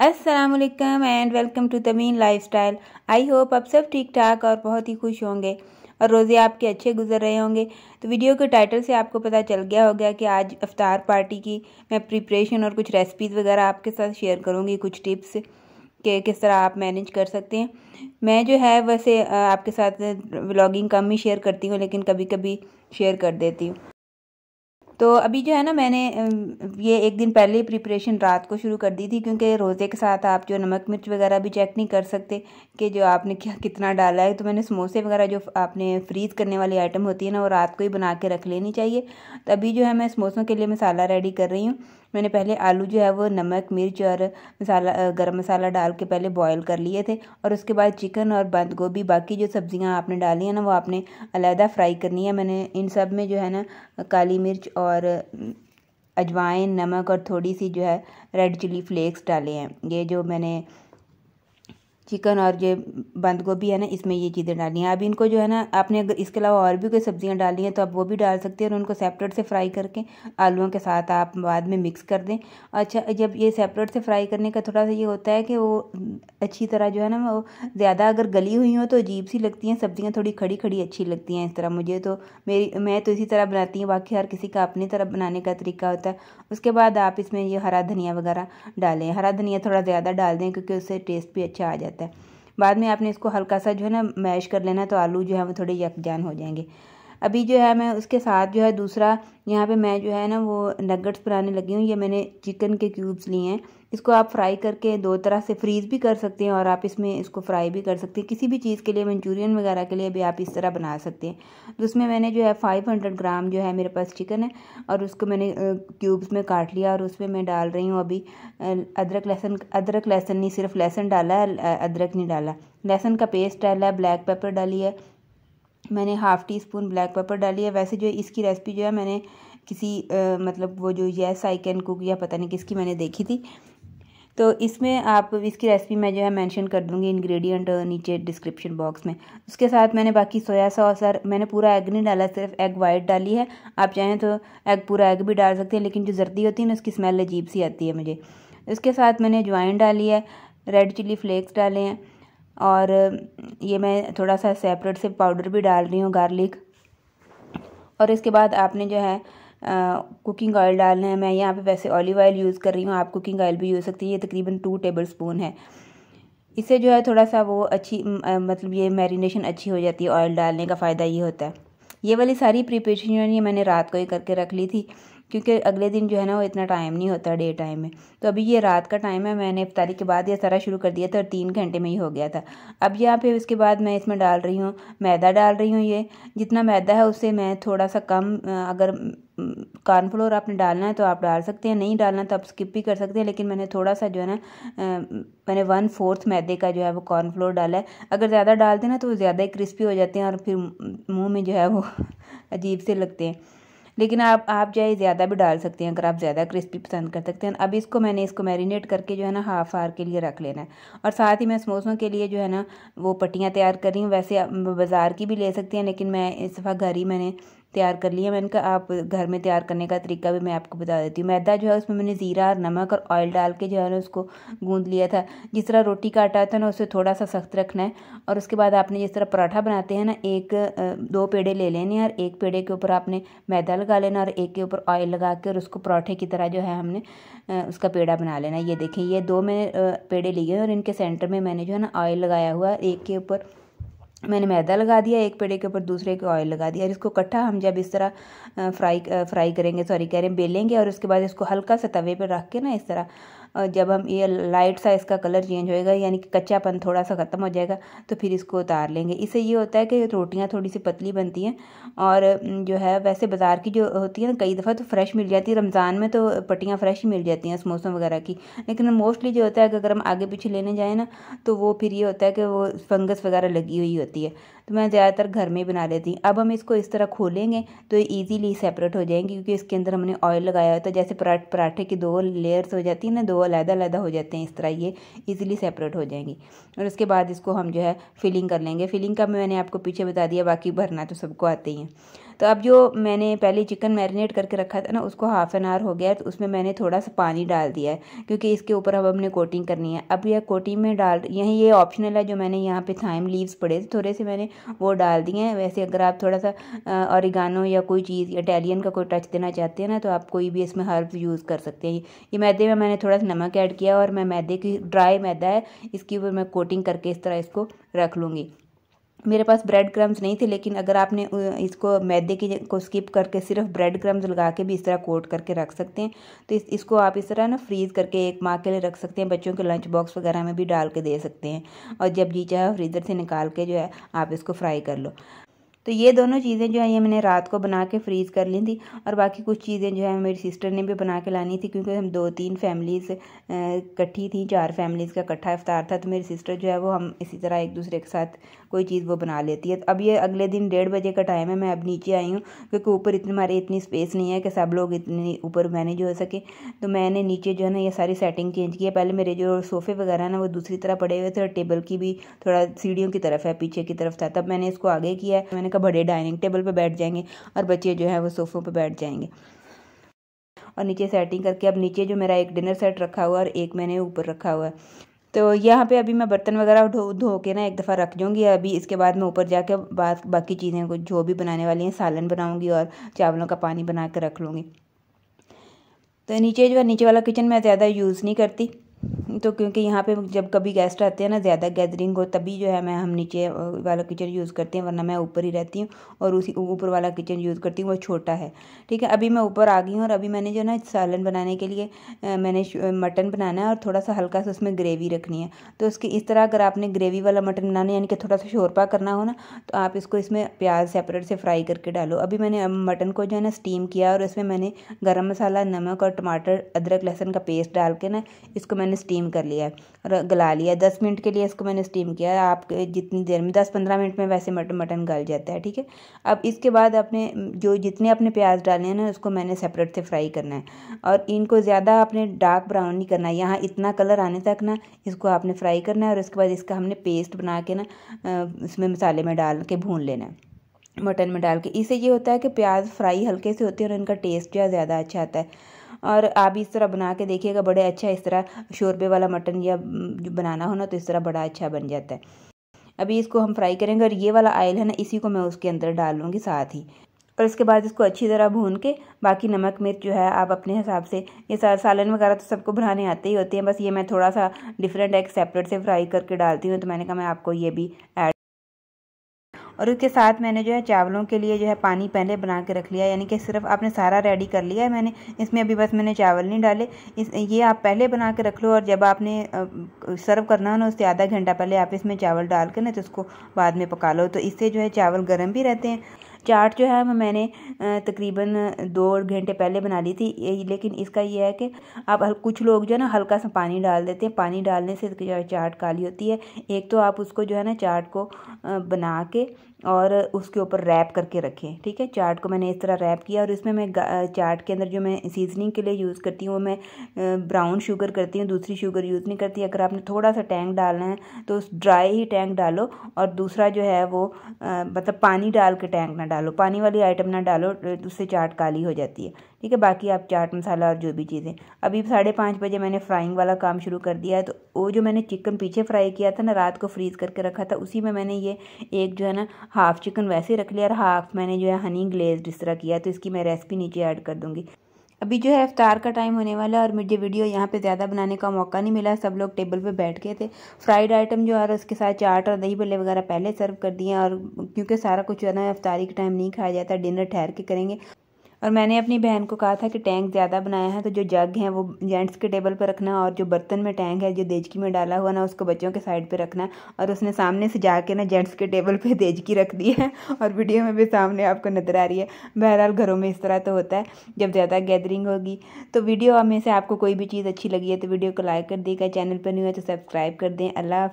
वालेकुम and welcome to Tameen lifestyle I hope आप सब ठीक ठाक और बहुत ही खुश होंगे और रोज़े आपके अच्छे गुजर रहे होंगे तो वीडियो के टाइटल से आपको पता चल गया होगा कि आज अफ्तार पार्टी की मैं प्रिपरेशन और कुछ रेसिपीज़ वगैरह आपके साथ शेयर करूँगी कुछ टिप्स के किस तरह आप मैनेज कर सकते हैं मैं जो है वैसे आपके साथ व्लॉगिंग कम ही शेयर करती हूँ लेकिन कभी कभी शेयर कर देती हूँ तो अभी जो है ना मैंने ये एक दिन पहले ही प्रिपरेशन रात को शुरू कर दी थी क्योंकि रोज़े के साथ आप जो नमक मिर्च वगैरह भी चेक नहीं कर सकते कि जो आपने क्या कितना डाला है तो मैंने समोसे वगैरह जो आपने फ्रीज़ करने वाली आइटम होती है ना वो रात को ही बना के रख लेनी चाहिए तो अभी जो है मैं समोसों के लिए मसाला रेडी कर रही हूँ मैंने पहले आलू जो है वो नमक मिर्च और मसाला गरम मसाला डाल के पहले बॉयल कर लिए थे और उसके बाद चिकन और बंद गोभी बाकी जो सब्ज़ियाँ आपने डाली हैं ना वो आपने अलहदा फ्राई करनी है मैंने इन सब में जो है ना काली मिर्च और अजवाइन नमक और थोड़ी सी जो है रेड चिली फ्लेक्स डाले हैं ये जो मैंने चिकन और ये बंद गोभी है ना इसमें ये चीज़ें डालनी है अब इनको जो है ना आपने अगर इसके अलावा और भी कोई सब्ज़ियाँ डाली हैं तो आप वो भी डाल सकते हैं और उनको सेपरेट से फ्राई करके आलूओं के साथ आप बाद में मिक्स कर दें अच्छा जब ये सेपरेट से फ्राई करने का थोड़ा सा ये होता है कि वो अच्छी तरह जो है ना वो ज़्यादा अगर गली हुई हो तो अजीब सी लगती हैं सब्ज़ियाँ थोड़ी खड़ी खड़ी अच्छी लगती हैं इस तरह मुझे तो मेरी मैं तो इसी तरह बनाती हूँ बाकी हर किसी का अपनी तरह बनाने का तरीका होता है उसके बाद आप इसमें ये हरा धनिया वगैरह डालें हरा धनिया थोड़ा ज़्यादा डाल दें क्योंकि उससे टेस्ट भी अच्छा आ जाता है जाता है बाद में आपने इसको हल्का सा जो है ना मैश कर लेना तो आलू जो है वो थोड़े यकजान हो जाएंगे अभी जो है मैं उसके साथ जो है दूसरा यहाँ पे मैं जो है ना वो नगट्स बनाने लगी हूँ ये मैंने चिकन के क्यूब्स लिए हैं इसको आप फ्राई करके दो तरह से फ्रीज़ भी कर सकते हैं और आप इसमें इसको फ्राई भी कर सकते हैं किसी भी चीज़ के लिए मंचूरियन वगैरह के लिए भी आप इस तरह बना सकते हैं तो उसमें मैंने जो है फाइव हंड्रेड ग्राम जो है मेरे पास चिकन है और उसको मैंने क्यूब्स में काट लिया और उसमें मैं डाल रही हूँ अभी अदरक लहसन अदरक लहसन नहीं सिर्फ लहसन डाला है अदरक नहीं डाला लहसन का पेस्ट डाला है ब्लैक पेपर डाली है मैंने half teaspoon black pepper डाली है वैसे जो है इसकी रेसिपी जो है मैंने किसी आ, मतलब वो जो येस आई कैन कुक या पता नहीं किसकी मैंने देखी थी तो इसमें आप इसकी रेसिपी मैं जो है मेंशन कर दूंगी इंग्रेडिएंट नीचे डिस्क्रिप्शन बॉक्स में उसके साथ मैंने बाकी सोया सॉस और मैंने पूरा एग नहीं डाला सिर्फ एग वाइट डाली है आप चाहें तो एग पूरा एग भी डाल सकते हैं लेकिन जो जर्दी होती है ना उसकी स्मेल अजीब सी आती है मुझे उसके साथ मैंने ज्वाइन डाली है रेड चिली फ्लेक्स डाले हैं और ये मैं थोड़ा सा सेपरेट से पाउडर भी डाल रही हूँ गार्लिक और इसके बाद आपने जो है कुकिंग ऑयल डालना है मैं यहाँ पे वैसे ऑलिव ऑयल यूज़ कर रही हूँ आप कुकिंग ऑयल भी यूज़ सकती है ये तकरीबन टू टेबल स्पून है इससे जो है थोड़ा सा वो अच्छी मतलब ये मैरिनेशन अच्छी हो जाती है ऑयल डालने का फ़ायदा ये होता है ये वाली सारी प्रिपरेशन जो है मैंने रात को ही करके रख ली थी क्योंकि अगले दिन जो है ना वो इतना टाइम नहीं होता डे टाइम में तो अभी ये रात का टाइम है मैंने इफ्तारी के बाद ये सारा शुरू कर दिया था और तीन घंटे में ही हो गया था अब यहाँ पे उसके बाद मैं इसमें डाल रही हूँ मैदा डाल रही हूँ ये जितना मैदा है उससे मैं थोड़ा सा कम अगर कॉर्नफ्लोर आपने डालना है तो आप डाल सकते हैं नहीं डालना तो आप स्किप भी कर सकते हैं लेकिन मैंने थोड़ा सा जो है ना मैंने वन फोर्थ मैदे का जो है वो कॉर्नफ्लोर डाला है अगर ज़्यादा डालते ना तो वो ज़्यादा ही क्रिस्पी हो जाते हैं और फिर मुँह में जो है वो अजीब से लगते हैं लेकिन आप आप चाहे ज़्यादा भी डाल सकते हैं अगर आप ज़्यादा क्रिस्पी पसंद कर सकते हैं अब इसको मैंने इसको मैरिनेट करके जो है ना हाफ आवर के लिए रख लेना है और साथ ही मैं समोसों के लिए जो है ना वो पट्टियाँ तैयार कर रही हूँ वैसे बाज़ार की भी ले सकते हैं लेकिन मैं इस दफ़ा घर ही मैंने तैयार कर लिया मैंने कहा आप घर में तैयार करने का तरीका भी मैं आपको बता देती हूँ मैदा जो है उसमें मैंने ज़ीरा और नमक और ऑयल डाल के जो है ना उसको गूंद लिया था जिस तरह रोटी का आटा होता है ना उसे थोड़ा सा सख्त रखना है और उसके बाद आपने जिस तरह पराठा बनाते हैं ना एक दो पेड़े ले लेने और एक पेड़े के ऊपर आपने मैदा लगा लेना और एक के ऊपर ऑयल लगा के और उसको पराठे की तरह जो है हमने उसका पेड़ा बना लेना ये देखें ये दो मैंने पेड़े लिए हैं और इनके सेंटर में मैंने जो है ना ऑयल लगाया हुआ एक के ऊपर मैंने मैदा लगा दिया एक पेड़े के ऊपर दूसरे के ऑयल लगा दिया और इसको कट्ठा हम जब इस तरह फ्राई फ्राई करेंगे सॉरी कह रहे हैं बेलेंगे और उसके बाद इसको हल्का सा तवे पर रख के ना इस तरह जब हम ये लाइट सा इसका कलर चेंज होएगा यानी कि कच्चापन थोड़ा सा ख़त्म हो जाएगा तो फिर इसको उतार लेंगे इससे ये होता है कि रोटियाँ थोड़ी सी पतली बनती हैं और जो है वैसे बाज़ार की जो होती है ना कई दफ़ा तो फ्रेश मिल जाती है रमज़ान में तो पट्टियाँ फ्रेश ही मिल जाती हैं समोसों वगैरह की लेकिन मोस्टली जो होता है अगर हम आगे पीछे लेने जाएँ ना तो वो फिर ये होता है कि वो फंगस वगैरह लगी हुई होती है तो मैं ज़्यादातर घर में बना लेती हूँ अब हम इसको इस तरह खोलेंगे तो ये ईजीली सेपरेट हो जाएंगे क्योंकि इसके अंदर हमने ऑयल लगाया होता है जैसे पराठे की दो लेयर्स हो जाती है ना दो अलहदा अलहदा हो जाते हैं इस तरह ये ईजिली सेपरेट हो जाएंगी और उसके बाद इसको हम जो है फिलिंग कर लेंगे फिलिंग का मैंने आपको पीछे बता दिया बाकी भरना तो सबको आते ही है तो अब जो मैंने पहले चिकन मैरिनेट करके रखा था ना उसको हाफ़ एन आवर हो गया तो उसमें मैंने थोड़ा सा पानी डाल दिया है क्योंकि इसके ऊपर अब हमने कोटिंग करनी है अब यह कोटिंग में डाल यही ये ऑप्शनल है जो मैंने यहाँ पे थाइम लीव्स पड़े थे थोड़े से मैंने वो डाल दिए हैं वैसे अगर आप थोड़ा सा औरिगानो या कोई चीज़ इटालियन का कोई टच देना चाहते हैं ना तो आप कोई भी इसमें हर्ब यूज़ कर सकते हैं ये मैदे में मैंने थोड़ा सा नमक ऐड किया और मैं मैदे की ड्राई मैदा है इसके ऊपर मैं कोटिंग करके इस तरह इसको रख लूँगी मेरे पास ब्रेड क्रम्स नहीं थे लेकिन अगर आपने इसको मैदे की को स्किप करके सिर्फ ब्रेड क्रम्स लगा के भी इस तरह कोट करके रख सकते हैं तो इस इसको आप इस तरह ना फ्रीज़ करके एक माह के लिए रख सकते हैं बच्चों के लंच बॉक्स वगैरह में भी डाल के दे सकते हैं और जब जी चाहे फ्रीज़र से निकाल के जो है आप इसको फ्राई कर लो तो ये दोनों चीज़ें जो है ये मैंने रात को बना के फ्रीज़ कर ली थी और बाकी कुछ चीज़ें जो है मेरी सिस्टर ने भी बना के लानी थी क्योंकि हम दो तीन फैमिलीज़ इकट्ठी थी चार फैमिलीज़ का इकट्ठा इफ्तार था तो मेरी सिस्टर जो है वो हम इसी तरह एक दूसरे के साथ कोई चीज़ वो बना लेती है तो अब ये अगले दिन डेढ़ बजे का टाइम है मैं अब नीचे आई हूँ क्योंकि ऊपर इतनी हमारी इतनी स्पेस नहीं है कि सब लोग इतनी ऊपर मैनेज हो सके तो मैंने नीचे जो है ना ये सारी सेटिंग चेंज की है पहले मेरे जो सोफ़े वगैरह ना वो दूसरी तरह पड़े हुए थे और टेबल की भी थोड़ा सीढ़ियों की तरफ है पीछे की तरफ था तब मैंने इसको आगे किया मैंने का बड़े डाइनिंग टेबल पर बैठ जाएंगे और बच्चे जो है वो सोफ़ों पर बैठ जाएंगे और नीचे सेटिंग करके अब नीचे जो मेरा एक डिनर सेट रखा हुआ है और एक मैंने ऊपर रखा हुआ है तो यहाँ पे अभी मैं बर्तन वगैरह धो धो के ना एक दफ़ा रख दूँगी अभी इसके बाद मैं ऊपर जाके बात बाकी चीज़ें को जो भी बनाने वाली हैं सालन बनाऊँगी और चावलों का पानी बना कर रख लूँगी तो नीचे जो है नीचे वाला किचन मैं ज़्यादा यूज़ नहीं करती तो क्योंकि यहाँ पे जब कभी गेस्ट आते हैं ना ज़्यादा गैदरिंग हो तभी जो है मैं हम नीचे वाला किचन यूज़ करते हैं वरना मैं ऊपर ही रहती हूँ और उसी ऊपर वाला किचन यूज़ करती हूँ वो छोटा है ठीक है अभी मैं ऊपर आ गई हूँ और अभी मैंने जो ना सालन बनाने के लिए मैंने मटन बनाना है और थोड़ा सा हल्का सा उसमें ग्रेवी रखनी है तो उसकी इस तरह अगर आपने ग्रेवी वाला मटन बनाना यानी कि थोड़ा सा शोरपा करना हो ना तो आप इसको इसमें प्याज सेपरेट से फ्राई करके डालो अभी मैंने मटन को जो है ना स्टीम किया और इसमें मैंने गर्म मसाला नमक और टमाटर अदरक लहसन का पेस्ट डाल के ना इसको मैंने मैंने स्टीम कर लिया है गला लिया दस मिनट के लिए इसको मैंने स्टीम किया आप जितनी देर में दस पंद्रह मिनट में वैसे मटन मटन गल जाता है ठीक है अब इसके बाद आपने जो जितने अपने प्याज डाले हैं ना उसको मैंने सेपरेट से फ्राई करना है और इनको ज़्यादा आपने डार्क ब्राउन नहीं करना यहाँ इतना कलर आने तक ना इसको आपने फ्राई करना है और उसके बाद इसका हमने पेस्ट बना के ना इसमें मसाले में डाल के भून लेना है मटन में डाल के इससे ये होता है कि प्याज फ्राई हल्के से होती है और इनका टेस्ट जो है ज़्यादा अच्छा आता है और आप इस तरह बना के देखिएगा बड़े अच्छा इस तरह शोरबे वाला मटन या जो बनाना हो ना तो इस तरह बड़ा अच्छा बन जाता है अभी इसको हम फ्राई करेंगे और ये वाला आयल है ना इसी को मैं उसके अंदर डाल लूँगी साथ ही और इसके बाद इसको अच्छी तरह भून के बाकी नमक मिर्च जो है आप अपने हिसाब से ये सालन वगैरह तो सबको बनाने आते ही होते हैं बस ये मैं थोड़ा सा डिफरेंट एक सेपरेट से फ्राई करके डालती हूँ तो मैंने कहा मैं आपको ये भी ऐड और उसके साथ मैंने जो है चावलों के लिए जो है पानी पहले बना के रख लिया यानी कि सिर्फ आपने सारा रेडी कर लिया है मैंने इसमें अभी बस मैंने चावल नहीं डाले इस ये आप पहले बना के रख लो और जब आपने सर्व करना हो ना उससे आधा घंटा पहले आप इसमें चावल डाल कर ना तो उसको बाद में पका लो तो इससे जो है चावल गर्म भी रहते हैं चाट जो है मैंने तकरीबन दो घंटे पहले बना ली थी लेकिन इसका ये है कि आप कुछ लोग जो है ना हल्का सा पानी डाल देते हैं पानी डालने से चाट काली होती है एक तो आप उसको जो है ना चाट को बना के और उसके ऊपर रैप करके रखें ठीक है चाट को मैंने इस तरह रैप किया और इसमें मैं चाट के अंदर जो मैं सीजनिंग के लिए यूज़ करती हूँ वो मैं ब्राउन शुगर करती हूँ दूसरी शुगर यूज़ नहीं करती अगर आपने थोड़ा सा टैंक डालना है तो उस ड्राई ही टैंक डालो और दूसरा जो है वो मतलब पानी डाल के टैंक ना डालो पानी वाली आइटम ना डालो उससे चाट काली हो जाती है ठीक है बाकी आप चाट मसाला और जो भी चीज़ें अभी साढ़े पाँच बजे मैंने फ्राइंग वाला काम शुरू कर दिया है तो वो जो मैंने चिकन पीछे फ्राई किया था ना रात को फ्रीज़ करके रखा था उसी में मैंने ये एक जो है ना हाफ़ चिकन वैसे रख लिया और हाफ़ मैंने जो है हनी ग्लेज इस तरह किया तो इसकी मैं रेसिपी नीचे ऐड कर दूँगी अभी जो है अफ्तार का टाइम होने वाला और मुझे वीडियो यहाँ पे ज़्यादा बनाने का मौका नहीं मिला सब लोग टेबल पे बैठ गए थे फ्राइड आइटम जो है उसके साथ चाट और दही बल्ले वगैरह पहले सर्व कर दिए और क्योंकि सारा कुछ जो है ना अफ्तारी के टाइम नहीं खाया जाता डिनर ठहर के करेंगे और मैंने अपनी बहन को कहा था कि टैंक ज़्यादा बनाया है तो जो जग हैं वो जेंट्स के टेबल पर रखना और जो बर्तन में टैंक है जो देजकी में डाला हुआ ना उसको बच्चों के साइड पे रखना और उसने सामने से जा कर ना जेंट्स के टेबल पे देजकी रख दी है और वीडियो में भी सामने आपको नज़र आ रही है बहरहाल घरों में इस तरह तो होता है जब ज़्यादा गैदरिंग होगी तो वीडियो में से आपको कोई भी चीज़ अच्छी लगी है तो वीडियो को लाइक कर देगा चैनल पर न्यू है तो सब्सक्राइब कर दें अल्लाह